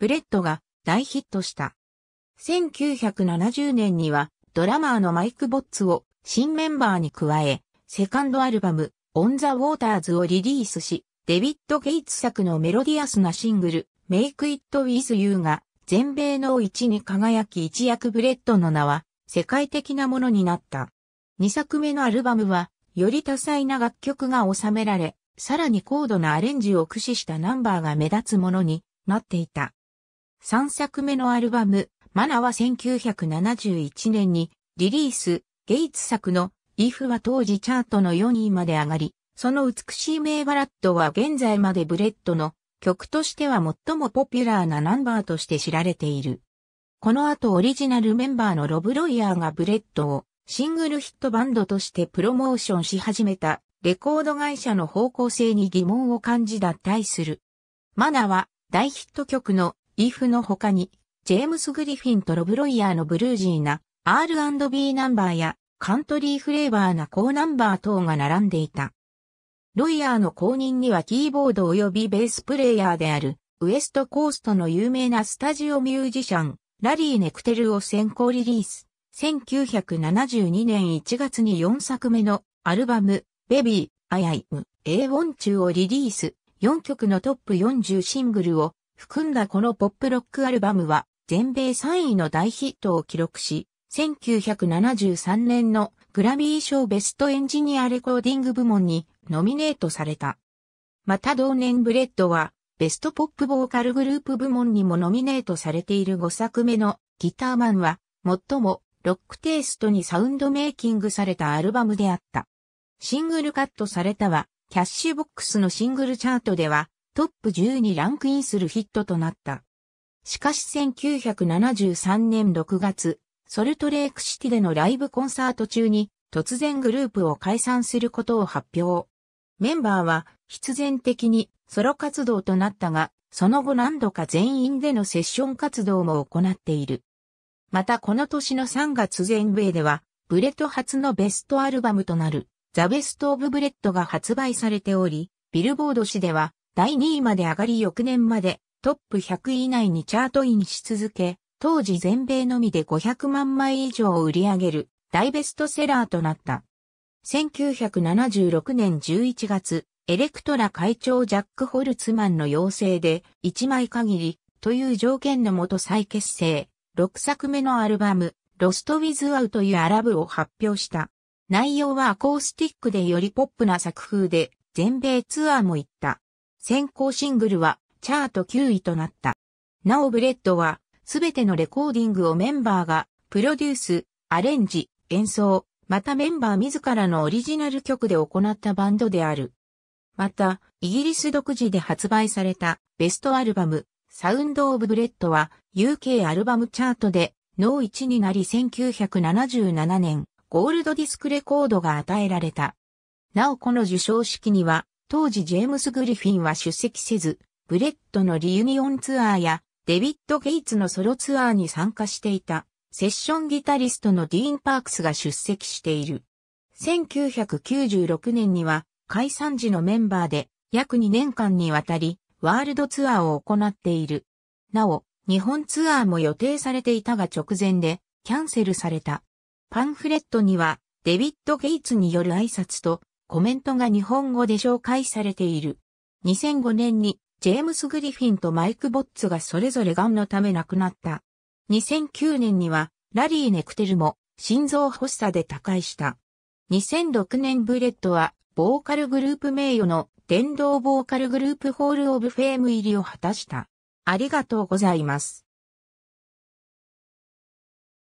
ブレッドが大ヒットした。1970年にはドラマーのマイク・ボッツを新メンバーに加え、セカンドアルバム、オン・ザ・ウォーターズをリリースし、デビッド・ゲイツ作のメロディアスなシングル、Make It With You が全米の置に輝き一躍ブレッドの名は世界的なものになった。2作目のアルバムは、より多彩な楽曲が収められ、さらに高度なアレンジを駆使したナンバーが目立つものになっていた。3作目のアルバム、マナは1971年にリリース、ゲイツ作のイフは当時チャートの4位まで上がり、その美しいバラットは現在までブレッドの曲としては最もポピュラーなナンバーとして知られている。この後オリジナルメンバーのロブロイヤーがブレッドをシングルヒットバンドとしてプロモーションし始めたレコード会社の方向性に疑問を感じ脱退する。マナは大ヒット曲のイフの他に、ジェームス・グリフィンとロブ・ロイヤーのブルージーな R&B ナンバーやカントリーフレーバーな高ナンバー等が並んでいた。ロイヤーの後任にはキーボード及びベースプレイヤーである、ウエストコーストの有名なスタジオミュージシャン、ラリー・ネクテルを先行リリース。1972年1月に4作目のアルバム、ベビー、アイアイム、A ウォンチュをリリース。4曲のトップ40シングルを含んだこのポップロックアルバムは全米3位の大ヒットを記録し、1973年のグラミー賞ベストエンジニアレコーディング部門にノミネートされた。また同年ブレッドはベストポップボーカルグループ部門にもノミネートされている5作目のギターマンは最もロックテイストにサウンドメイキングされたアルバムであった。シングルカットされたはキャッシュボックスのシングルチャートではトップ10にランクインするヒットとなった。しかし1973年6月、ソルトレークシティでのライブコンサート中に突然グループを解散することを発表。メンバーは必然的にソロ活動となったが、その後何度か全員でのセッション活動も行っている。またこの年の3月全米では、ブレット初のベストアルバムとなる、ザ・ベスト・オブ・ブレットが発売されており、ビルボード誌では、第2位まで上がり翌年までトップ100位以内にチャートインし続け、当時全米のみで500万枚以上を売り上げる大ベストセラーとなった。1976年11月、エレクトラ会長ジャック・ホルツマンの要請で1枚限りという条件のもと再結成、6作目のアルバム、ロスト・ウィズ・アウというアラブを発表した。内容はアコースティックでよりポップな作風で全米ツアーも行った。先行シングルはチャート9位となった。なおブレッドは、すべてのレコーディングをメンバーが、プロデュース、アレンジ、演奏、またメンバー自らのオリジナル曲で行ったバンドである。また、イギリス独自で発売されたベストアルバム、サウンド・オブ・ブレッドは、UK アルバムチャートで、ノー1になり1977年、ゴールドディスクレコードが与えられた。なおこの受賞式には、当時ジェームス・グリフィンは出席せず、ブレットのリユニオンツアーやデビッド・ゲイツのソロツアーに参加していたセッションギタリストのディーン・パークスが出席している。1996年には解散時のメンバーで約2年間にわたりワールドツアーを行っている。なお、日本ツアーも予定されていたが直前でキャンセルされた。パンフレットにはデビッド・ゲイツによる挨拶とコメントが日本語で紹介されている。2005年にジェームス・グリフィンとマイク・ボッツがそれぞれ癌のため亡くなった。2009年にはラリー・ネクテルも心臓発作で他界した。2006年ブレットはボーカルグループ名誉の電動ボーカルグループホールオブフェーム入りを果たした。ありがとうございます。